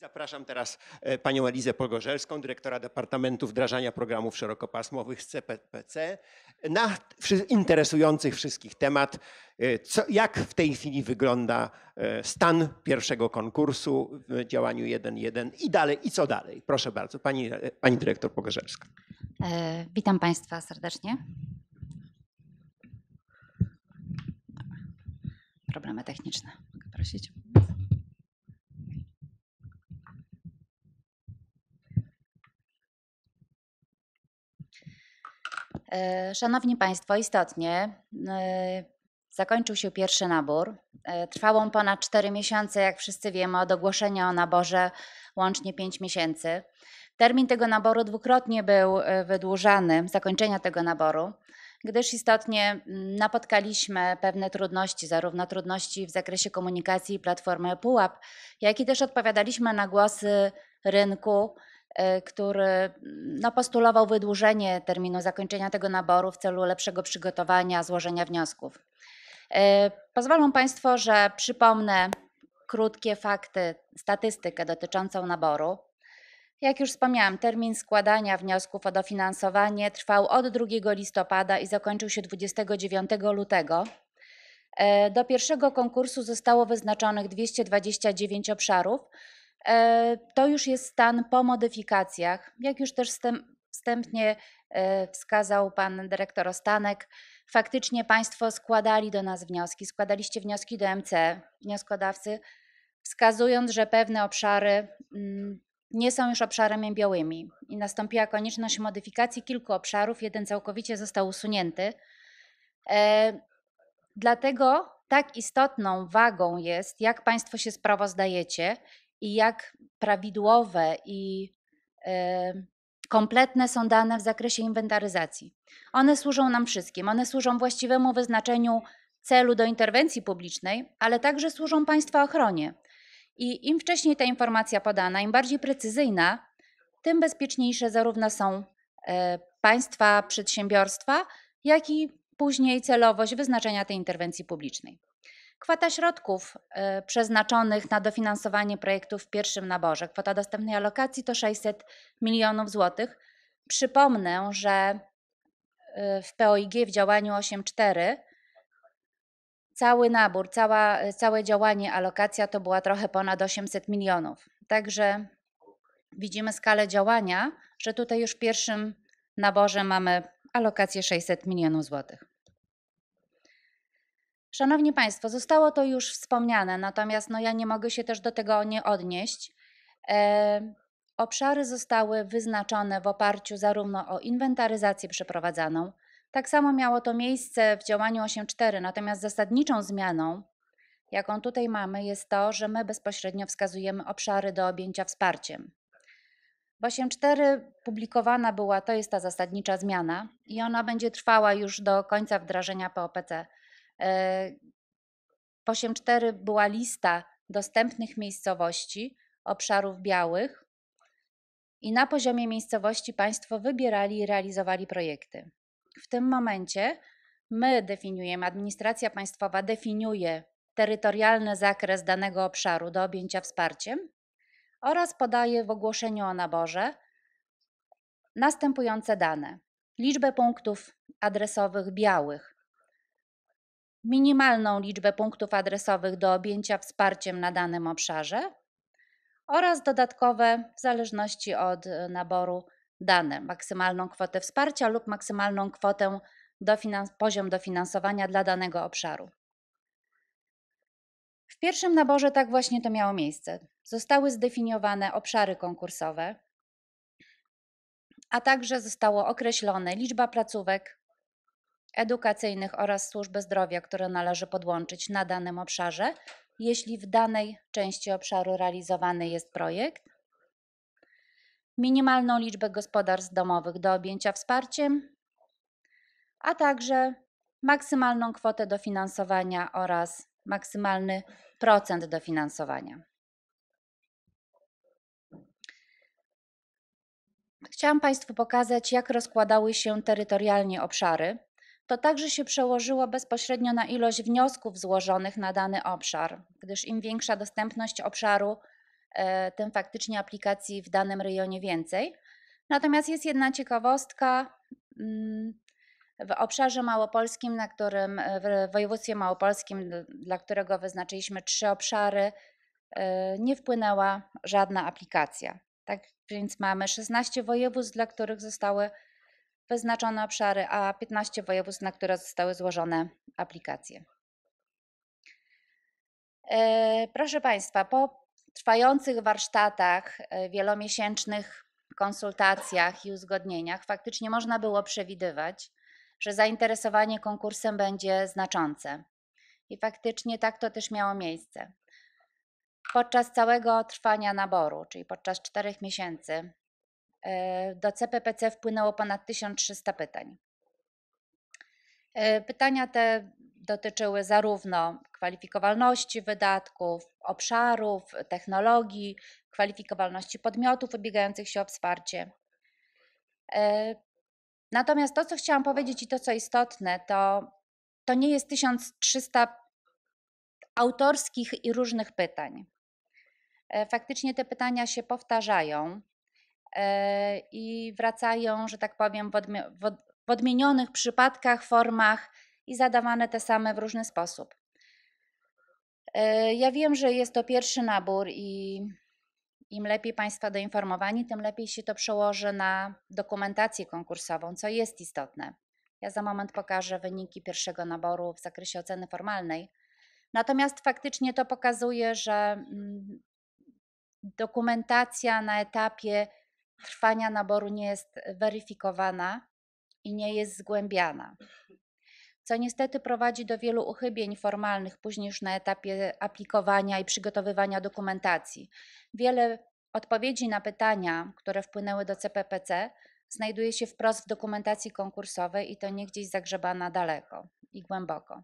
Zapraszam teraz e, panią Elizę Pogorzelską, dyrektora Departamentu Wdrażania Programów Szerokopasmowych z CPPC, na interesujących wszystkich temat, e, co, jak w tej chwili wygląda e, stan pierwszego konkursu w działaniu 1.1 i dalej, i co dalej. Proszę bardzo, pani, pani dyrektor Pogorzelska. Witam państwa serdecznie. Problemy techniczne, mogę prosić. E, szanowni Państwo, istotnie e, zakończył się pierwszy nabór. E, Trwał on ponad 4 miesiące, jak wszyscy wiemy, od ogłoszenia o naborze łącznie 5 miesięcy. Termin tego naboru dwukrotnie był wydłużany, zakończenia tego naboru, gdyż istotnie mm, napotkaliśmy pewne trudności, zarówno trudności w zakresie komunikacji platformy Pułap, jak i też odpowiadaliśmy na głosy rynku, E, który mm, no, postulował wydłużenie terminu zakończenia tego naboru w celu lepszego przygotowania złożenia wniosków. E, pozwolą Państwo, że przypomnę krótkie fakty, statystykę dotyczącą naboru. Jak już wspomniałam, termin składania wniosków o dofinansowanie trwał od 2 listopada i zakończył się 29 lutego. E, do pierwszego konkursu zostało wyznaczonych 229 obszarów, E, to już jest stan po modyfikacjach. Jak już też wstępnie e, wskazał pan dyrektor Ostanek, faktycznie państwo składali do nas wnioski, składaliście wnioski do MC, wnioskodawcy, wskazując, że pewne obszary mm, nie są już obszarami białymi i nastąpiła konieczność modyfikacji kilku obszarów, jeden całkowicie został usunięty. E, dlatego tak istotną wagą jest, jak Państwo się sprawozdajecie i jak prawidłowe i e, kompletne są dane w zakresie inwentaryzacji. One służą nam wszystkim. One służą właściwemu wyznaczeniu celu do interwencji publicznej, ale także służą Państwa ochronie. I im wcześniej ta informacja podana, im bardziej precyzyjna, tym bezpieczniejsze zarówno są e, Państwa przedsiębiorstwa, jak i później celowość wyznaczenia tej interwencji publicznej. Kwota środków y, przeznaczonych na dofinansowanie projektów w pierwszym naborze, kwota dostępnej alokacji to 600 milionów złotych. Przypomnę, że y, w POIG w działaniu 8.4 cały nabór, cała, całe działanie, alokacja to była trochę ponad 800 milionów. Także widzimy skalę działania, że tutaj już w pierwszym naborze mamy alokację 600 milionów złotych. Szanowni Państwo, zostało to już wspomniane, natomiast no ja nie mogę się też do tego nie odnieść. E, obszary zostały wyznaczone w oparciu zarówno o inwentaryzację przeprowadzaną, tak samo miało to miejsce w działaniu 8.4, natomiast zasadniczą zmianą, jaką tutaj mamy, jest to, że my bezpośrednio wskazujemy obszary do objęcia wsparciem. W 8.4 publikowana była, to jest ta zasadnicza zmiana i ona będzie trwała już do końca wdrażania POPC. 8.4 e, była lista dostępnych miejscowości, obszarów białych i na poziomie miejscowości państwo wybierali i realizowali projekty. W tym momencie my definiujemy, administracja państwowa definiuje terytorialny zakres danego obszaru do objęcia wsparciem oraz podaje w ogłoszeniu o naborze następujące dane: liczbę punktów adresowych białych minimalną liczbę punktów adresowych do objęcia wsparciem na danym obszarze oraz dodatkowe, w zależności od e, naboru, dane, maksymalną kwotę wsparcia lub maksymalną kwotę poziom dofinansowania dla danego obszaru. W pierwszym naborze tak właśnie to miało miejsce. Zostały zdefiniowane obszary konkursowe, a także została określona liczba placówek, edukacyjnych oraz służby zdrowia, które należy podłączyć na danym obszarze, jeśli w danej części obszaru realizowany jest projekt, minimalną liczbę gospodarstw domowych do objęcia wsparciem, a także maksymalną kwotę dofinansowania oraz maksymalny procent dofinansowania. Chciałam Państwu pokazać, jak rozkładały się terytorialnie obszary to także się przełożyło bezpośrednio na ilość wniosków złożonych na dany obszar, gdyż im większa dostępność obszaru, e, tym faktycznie aplikacji w danym rejonie więcej. Natomiast jest jedna ciekawostka. Mm, w obszarze małopolskim, na którym, e, w województwie małopolskim, dla którego wyznaczyliśmy trzy obszary, e, nie wpłynęła żadna aplikacja. Tak więc mamy 16 województw, dla których zostały wyznaczone obszary, a 15 województw, na które zostały złożone aplikacje. E, proszę Państwa, po trwających warsztatach, e, wielomiesięcznych konsultacjach i uzgodnieniach faktycznie można było przewidywać, że zainteresowanie konkursem będzie znaczące. I faktycznie tak to też miało miejsce. Podczas całego trwania naboru, czyli podczas czterech miesięcy, E, do CPPC wpłynęło ponad 1300 pytań. E, pytania te dotyczyły zarówno kwalifikowalności wydatków, obszarów, technologii, kwalifikowalności podmiotów ubiegających się o wsparcie. E, natomiast to, co chciałam powiedzieć i to, co istotne, to, to nie jest 1300 autorskich i różnych pytań. Faktycznie te pytania się powtarzają. E, i wracają, że tak powiem, w odmienionych przypadkach, formach i zadawane te same w różny sposób. E, ja wiem, że jest to pierwszy nabór i im lepiej Państwa doinformowani, tym lepiej się to przełoży na dokumentację konkursową, co jest istotne. Ja za moment pokażę wyniki pierwszego naboru w zakresie oceny formalnej. Natomiast faktycznie to pokazuje, że mm, dokumentacja na etapie trwania naboru nie jest weryfikowana i nie jest zgłębiana, co niestety prowadzi do wielu uchybień formalnych później już na etapie aplikowania i przygotowywania dokumentacji. Wiele odpowiedzi na pytania, które wpłynęły do CPPC, znajduje się wprost w dokumentacji konkursowej i to nie gdzieś zagrzebana daleko i głęboko.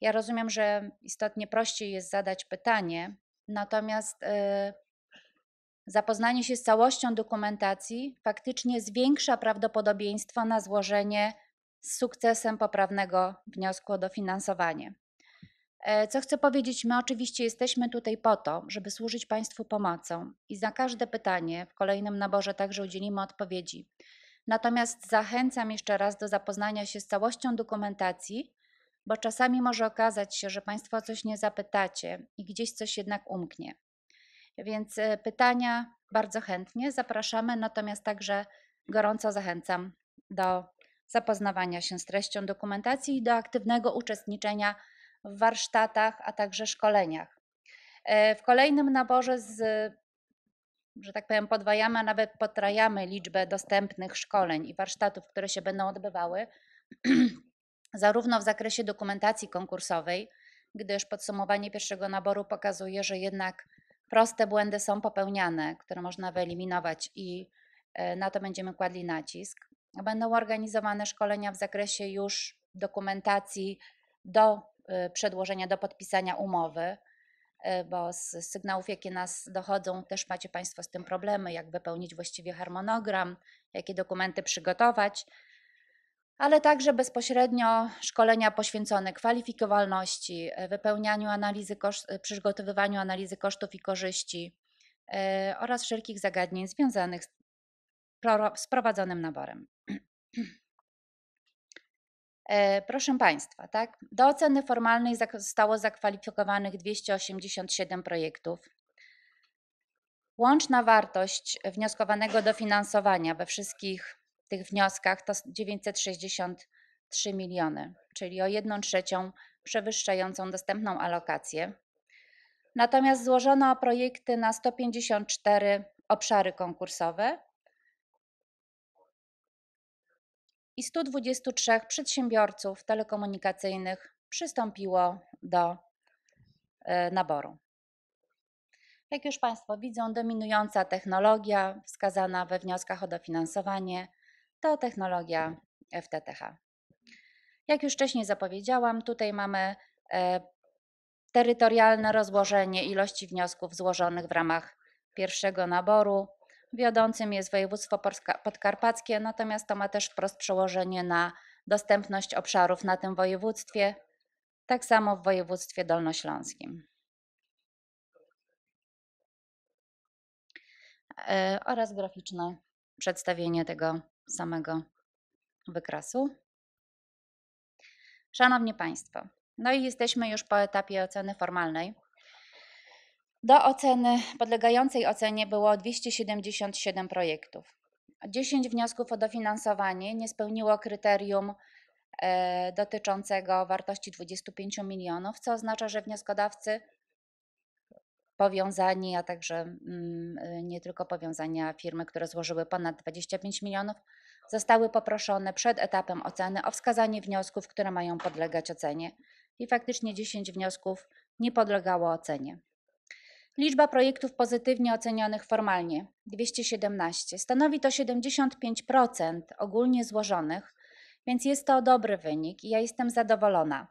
Ja rozumiem, że istotnie prościej jest zadać pytanie, natomiast. Yy, Zapoznanie się z całością dokumentacji faktycznie zwiększa prawdopodobieństwo na złożenie z sukcesem poprawnego wniosku o dofinansowanie. E, co chcę powiedzieć, my oczywiście jesteśmy tutaj po to, żeby służyć Państwu pomocą i za każde pytanie w kolejnym naborze także udzielimy odpowiedzi. Natomiast zachęcam jeszcze raz do zapoznania się z całością dokumentacji, bo czasami może okazać się, że Państwo o coś nie zapytacie i gdzieś coś jednak umknie. Więc e, pytania bardzo chętnie zapraszamy, natomiast także gorąco zachęcam do zapoznawania się z treścią dokumentacji i do aktywnego uczestniczenia w warsztatach, a także szkoleniach. E, w kolejnym naborze z że tak powiem, podwajamy, a nawet potrajamy liczbę dostępnych szkoleń i warsztatów, które się będą odbywały, zarówno w zakresie dokumentacji konkursowej, gdyż podsumowanie pierwszego naboru pokazuje, że jednak proste błędy są popełniane, które można wyeliminować i e, na to będziemy kładli nacisk. Będą organizowane szkolenia w zakresie już dokumentacji do e, przedłożenia, do podpisania umowy, e, bo z sygnałów, jakie nas dochodzą, też macie Państwo z tym problemy, jak wypełnić właściwie harmonogram, jakie dokumenty przygotować ale także bezpośrednio szkolenia poświęcone kwalifikowalności, e, wypełnianiu analizy koszt, e, przygotowywaniu analizy kosztów i korzyści e, oraz wszelkich zagadnień związanych z prowadzonym naborem. Proszę Państwa, tak? do oceny formalnej zostało zakwalifikowanych 287 projektów. Łączna wartość wnioskowanego dofinansowania we wszystkich tych wnioskach to 963 miliony, czyli o 1 trzecią przewyższającą dostępną alokację. Natomiast złożono projekty na 154 obszary konkursowe i 123 przedsiębiorców telekomunikacyjnych przystąpiło do e, naboru. Jak już Państwo widzą, dominująca technologia wskazana we wnioskach o dofinansowanie to technologia FTTH. E, Jak już wcześniej zapowiedziałam, tutaj mamy e, terytorialne rozłożenie ilości wniosków złożonych w ramach pierwszego naboru. Wiodącym jest województwo podkarpackie, natomiast to ma też wprost przełożenie na dostępność obszarów na tym województwie, tak samo w województwie dolnośląskim. E, oraz graficzne przedstawienie tego samego wykresu. Szanowni Państwo, no i jesteśmy już po etapie oceny formalnej. Do oceny podlegającej ocenie było 277 projektów. 10 wniosków o dofinansowanie nie spełniło kryterium e, dotyczącego wartości 25 milionów, co oznacza, że wnioskodawcy powiązani, a także mm, y, nie tylko powiązania firmy, które złożyły ponad 25 milionów, zostały poproszone przed etapem oceny o wskazanie wniosków, które mają podlegać ocenie. I faktycznie 10 wniosków nie podlegało ocenie. Liczba projektów pozytywnie ocenionych formalnie 217. Stanowi to 75% ogólnie złożonych, więc jest to dobry wynik i ja jestem zadowolona.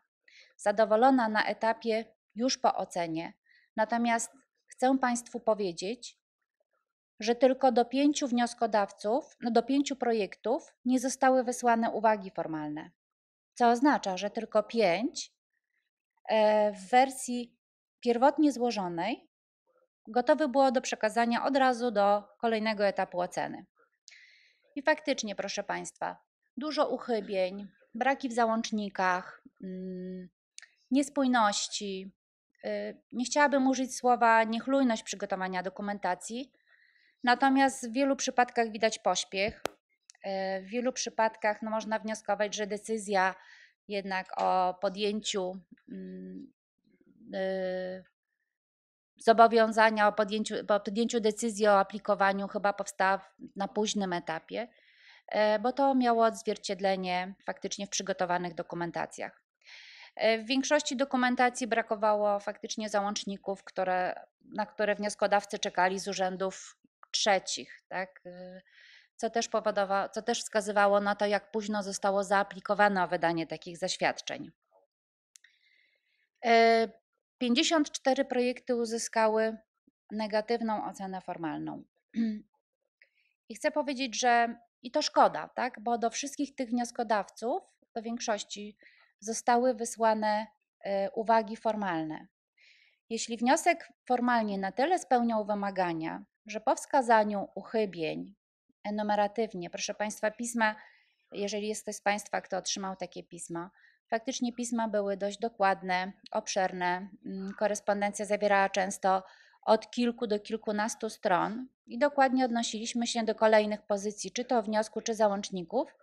Zadowolona na etapie już po ocenie, Natomiast chcę Państwu powiedzieć, że tylko do pięciu wnioskodawców, no do pięciu projektów nie zostały wysłane uwagi formalne, co oznacza, że tylko pięć e, w wersji pierwotnie złożonej gotowy było do przekazania od razu do kolejnego etapu oceny. I faktycznie, proszę Państwa, dużo uchybień, braki w załącznikach, mm, niespójności, Y, nie chciałabym użyć słowa niechlujność przygotowania dokumentacji, natomiast w wielu przypadkach widać pośpiech. Y, w wielu przypadkach no, można wnioskować, że decyzja jednak o podjęciu yy, zobowiązania, o podjęciu, o podjęciu decyzji o aplikowaniu chyba powstała na późnym etapie, yy, bo to miało odzwierciedlenie faktycznie w przygotowanych dokumentacjach. E, w większości dokumentacji brakowało faktycznie załączników, które, na które wnioskodawcy czekali z urzędów trzecich, tak? E, co, też powodowało, co też wskazywało na to, jak późno zostało zaaplikowane o wydanie takich zaświadczeń. 54 e, projekty uzyskały negatywną ocenę formalną. I chcę powiedzieć, że i to szkoda, tak? bo do wszystkich tych wnioskodawców, do większości zostały wysłane e, uwagi formalne. Jeśli wniosek formalnie na tyle spełniał wymagania, że po wskazaniu uchybień enumeratywnie, proszę Państwa, pisma, jeżeli jest ktoś z Państwa, kto otrzymał takie pisma, faktycznie pisma były dość dokładne, obszerne. Mm, korespondencja zawierała często od kilku do kilkunastu stron i dokładnie odnosiliśmy się do kolejnych pozycji, czy to wniosku, czy załączników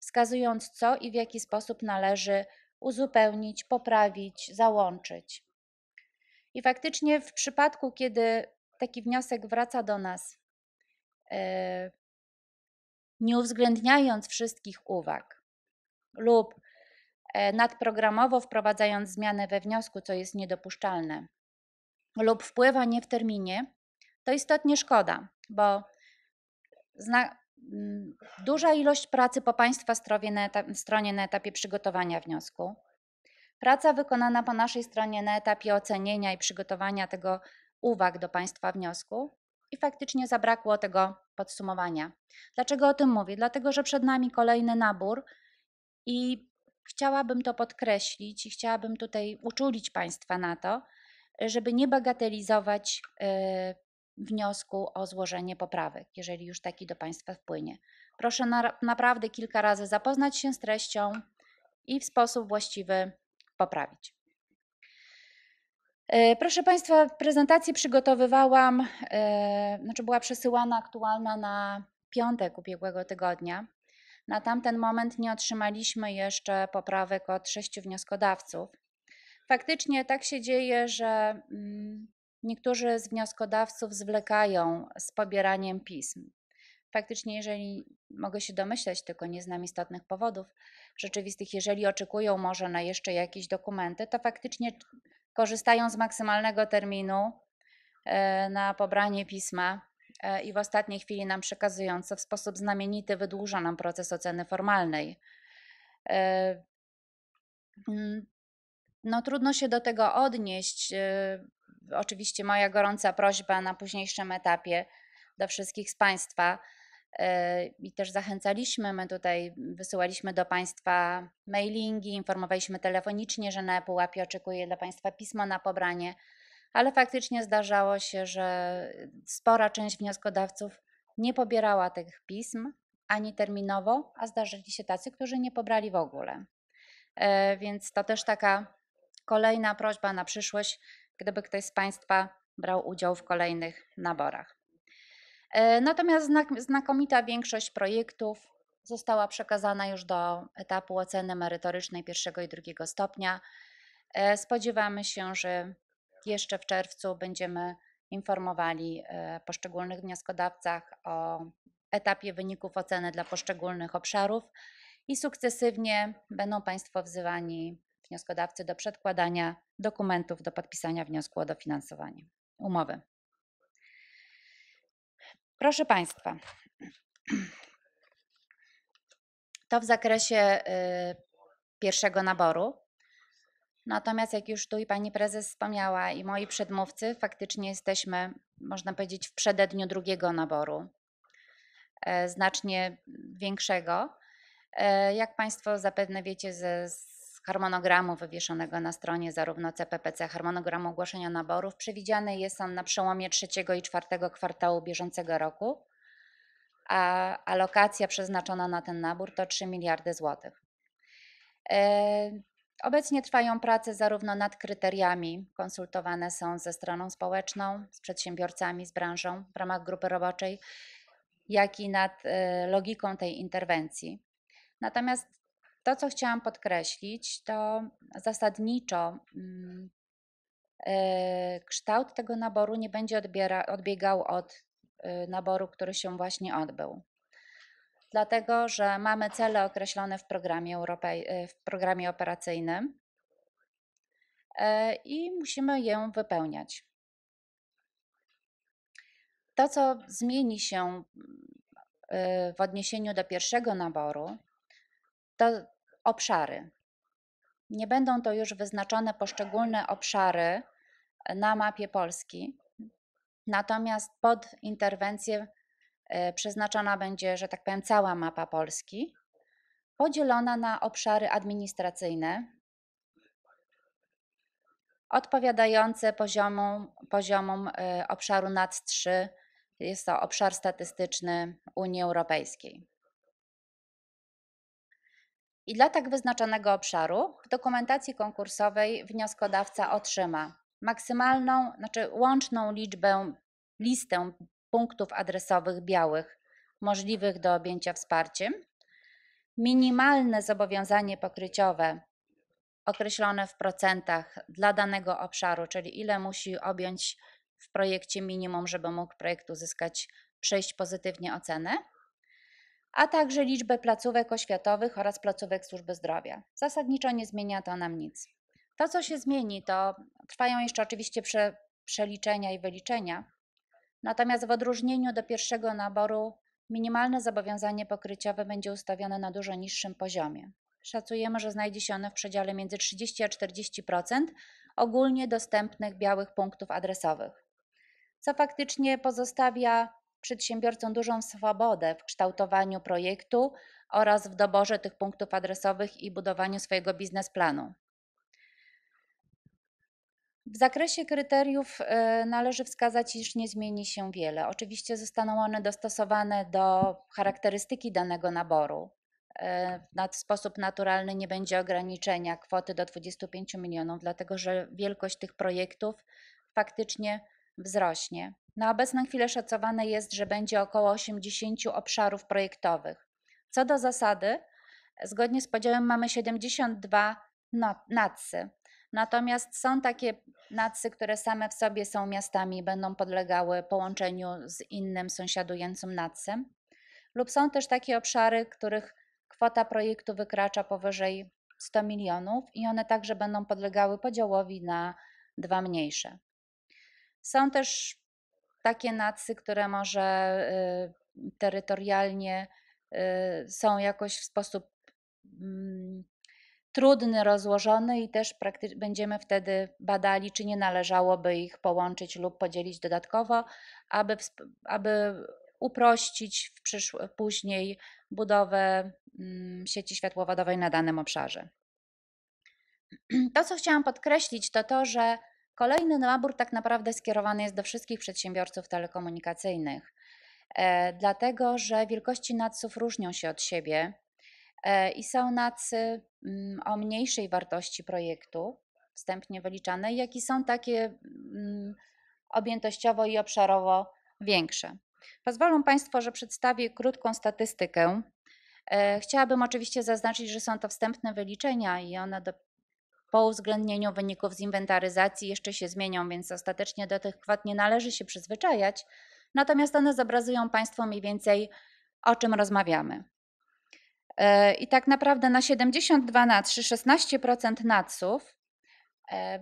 wskazując co i w jaki sposób należy uzupełnić, poprawić, załączyć. I faktycznie w przypadku, kiedy taki wniosek wraca do nas, yy, nie uwzględniając wszystkich uwag lub e, nadprogramowo wprowadzając zmiany we wniosku, co jest niedopuszczalne, lub wpływa nie w terminie, to istotnie szkoda, bo Mm, duża ilość pracy po Państwa na stronie na etapie przygotowania wniosku. Praca wykonana po naszej stronie na etapie ocenienia i przygotowania tego uwag do Państwa wniosku i faktycznie zabrakło tego podsumowania. Dlaczego o tym mówię? Dlatego, że przed nami kolejny nabór i chciałabym to podkreślić i chciałabym tutaj uczulić Państwa na to, żeby nie bagatelizować y, wniosku o złożenie poprawek, jeżeli już taki do Państwa wpłynie. Proszę na, naprawdę kilka razy zapoznać się z treścią i w sposób właściwy poprawić. E, proszę Państwa, prezentację przygotowywałam, e, znaczy była przesyłana aktualna na piątek ubiegłego tygodnia. Na tamten moment nie otrzymaliśmy jeszcze poprawek od sześciu wnioskodawców. Faktycznie tak się dzieje, że mm, Niektórzy z wnioskodawców zwlekają z pobieraniem pism. Faktycznie, jeżeli mogę się domyśleć, tylko nie znam istotnych powodów rzeczywistych, jeżeli oczekują może na jeszcze jakieś dokumenty, to faktycznie korzystają z maksymalnego terminu e, na pobranie pisma e, i w ostatniej chwili nam przekazują, co w sposób znamienity wydłuża nam proces oceny formalnej. E, mm, no, trudno się do tego odnieść, oczywiście moja gorąca prośba na późniejszym etapie do wszystkich z Państwa. Y, I też zachęcaliśmy, my tutaj wysyłaliśmy do Państwa mailingi, informowaliśmy telefonicznie, że na epułapie oczekuje dla Państwa pismo na pobranie, ale faktycznie zdarzało się, że spora część wnioskodawców nie pobierała tych pism ani terminowo, a zdarzyli się tacy, którzy nie pobrali w ogóle. Y, więc to też taka kolejna prośba na przyszłość, gdyby ktoś z Państwa brał udział w kolejnych naborach. E, natomiast znakomita większość projektów została przekazana już do etapu oceny merytorycznej pierwszego i drugiego stopnia. E, spodziewamy się, że jeszcze w czerwcu będziemy informowali e, poszczególnych wnioskodawcach o etapie wyników oceny dla poszczególnych obszarów i sukcesywnie będą Państwo wzywani wnioskodawcy do przedkładania dokumentów do podpisania wniosku o dofinansowanie umowy. Proszę Państwa, to w zakresie y, pierwszego naboru. Natomiast, jak już tu i pani prezes wspomniała, i moi przedmówcy, faktycznie jesteśmy, można powiedzieć, w przededniu drugiego naboru, y, znacznie większego. Y, jak państwo zapewne wiecie ze z harmonogramu wywieszonego na stronie zarówno CPPC, harmonogramu ogłoszenia naborów. Przewidziany jest on na przełomie trzeciego i czwartego kwartału bieżącego roku, a alokacja przeznaczona na ten nabór to 3 miliardy złotych. E, obecnie trwają prace zarówno nad kryteriami, konsultowane są ze stroną społeczną, z przedsiębiorcami, z branżą w ramach grupy roboczej, jak i nad e, logiką tej interwencji. Natomiast to, co chciałam podkreślić, to zasadniczo mm, e, kształt tego naboru nie będzie odbiera, odbiegał od e, naboru, który się właśnie odbył. Dlatego, że mamy cele określone w programie, Europej, e, w programie operacyjnym i musimy je wypełniać. To, co zmieni się mm, w odniesieniu do pierwszego naboru, to obszary. Nie będą to już wyznaczone poszczególne obszary e, na mapie Polski, natomiast pod interwencję e, przeznaczona będzie, że tak powiem, cała mapa Polski, podzielona na obszary administracyjne, odpowiadające poziomom, poziomom e, obszaru NAT3, jest to obszar statystyczny Unii Europejskiej i dla tak wyznaczonego obszaru w dokumentacji konkursowej wnioskodawca otrzyma maksymalną, znaczy łączną liczbę, listę punktów adresowych białych możliwych do objęcia wsparciem, minimalne zobowiązanie pokryciowe określone w procentach dla danego obszaru, czyli ile musi objąć w projekcie minimum, żeby mógł projekt uzyskać, przejść pozytywnie ocenę, a także liczbę placówek oświatowych oraz placówek służby zdrowia. Zasadniczo nie zmienia to nam nic. To, co się zmieni, to trwają jeszcze oczywiście prze, przeliczenia i wyliczenia, natomiast w odróżnieniu do pierwszego naboru minimalne zobowiązanie pokryciowe będzie ustawione na dużo niższym poziomie. Szacujemy, że znajdzie się ono w przedziale między 30 a 40% ogólnie dostępnych białych punktów adresowych, co faktycznie pozostawia przedsiębiorcom dużą swobodę w kształtowaniu projektu oraz w doborze tych punktów adresowych i budowaniu swojego biznesplanu. W zakresie kryteriów y, należy wskazać, iż nie zmieni się wiele. Oczywiście zostaną one dostosowane do charakterystyki danego naboru. Y, w sposób naturalny nie będzie ograniczenia kwoty do 25 milionów, dlatego że wielkość tych projektów faktycznie wzrośnie. Na obecną chwilę szacowane jest, że będzie około 80 obszarów projektowych. Co do zasady, zgodnie z podziałem mamy 72 no, NACY. Natomiast są takie NACY, które same w sobie są miastami i będą podlegały połączeniu z innym sąsiadującym NACym. Lub są też takie obszary, których kwota projektu wykracza powyżej 100 milionów i one także będą podlegały podziałowi na dwa mniejsze. Są też takie nacy, które może y, terytorialnie y, są jakoś w sposób mm, trudny, rozłożony i też będziemy wtedy badali, czy nie należałoby ich połączyć lub podzielić dodatkowo, aby, aby uprościć w później budowę mm, sieci światłowodowej na danym obszarze. To, co chciałam podkreślić, to to, że Kolejny nabór tak naprawdę skierowany jest do wszystkich przedsiębiorców telekomunikacyjnych, e, dlatego że wielkości nadców różnią się od siebie e, i są nadcy mm, o mniejszej wartości projektu, wstępnie wyliczane, jak i są takie mm, objętościowo i obszarowo większe. Pozwolą Państwo, że przedstawię krótką statystykę. E, chciałabym oczywiście zaznaczyć, że są to wstępne wyliczenia i one do, po uwzględnieniu wyników z inwentaryzacji jeszcze się zmienią, więc ostatecznie do tych kwot nie należy się przyzwyczajać, natomiast one zobrazują Państwu mniej więcej, o czym rozmawiamy. E, I tak naprawdę na 72 na 3, 16% NACów,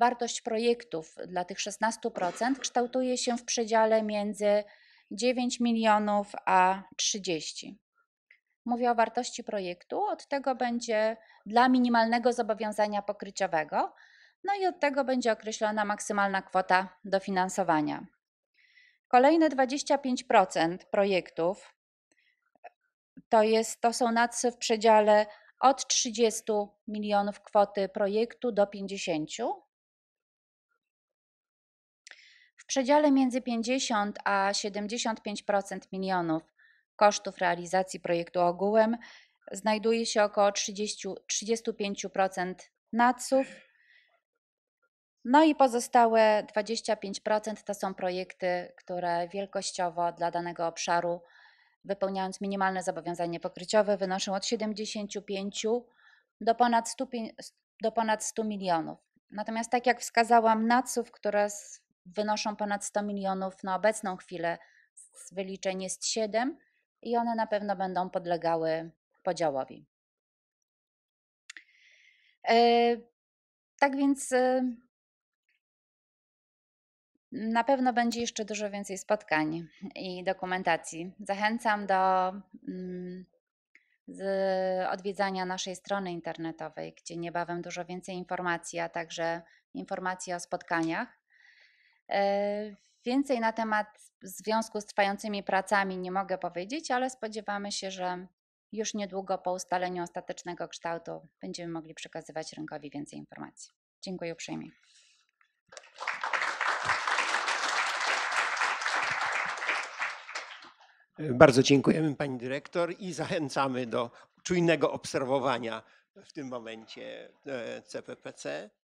wartość projektów dla tych 16% kształtuje się w przedziale między 9 milionów a 30 mówię o wartości projektu, od tego będzie dla minimalnego zobowiązania pokryciowego, no i od tego będzie określona maksymalna kwota dofinansowania. Kolejne 25% projektów e, to, jest, to są nadsy w przedziale od 30 milionów kwoty projektu do 50. W przedziale między 50 a 75% milionów kosztów realizacji projektu ogółem znajduje się około 30, 35% NACów. No i pozostałe 25% to są projekty, które wielkościowo dla danego obszaru, wypełniając minimalne zobowiązanie pokryciowe, wynoszą od 75 do ponad 100, do ponad 100 milionów. Natomiast tak jak wskazałam, NACów, które wynoszą ponad 100 milionów na obecną chwilę z wyliczeń jest 7, i one na pewno będą podlegały podziałowi. E, tak więc e, na pewno będzie jeszcze dużo więcej spotkań i dokumentacji. Zachęcam do mm, odwiedzania naszej strony internetowej, gdzie niebawem dużo więcej informacji, a także informacji o spotkaniach. E, Więcej na temat związku z trwającymi pracami nie mogę powiedzieć, ale spodziewamy się, że już niedługo po ustaleniu ostatecznego kształtu będziemy mogli przekazywać rynkowi więcej informacji. Dziękuję uprzejmie. Bardzo dziękujemy pani dyrektor i zachęcamy do czujnego obserwowania w tym momencie CPPC. E,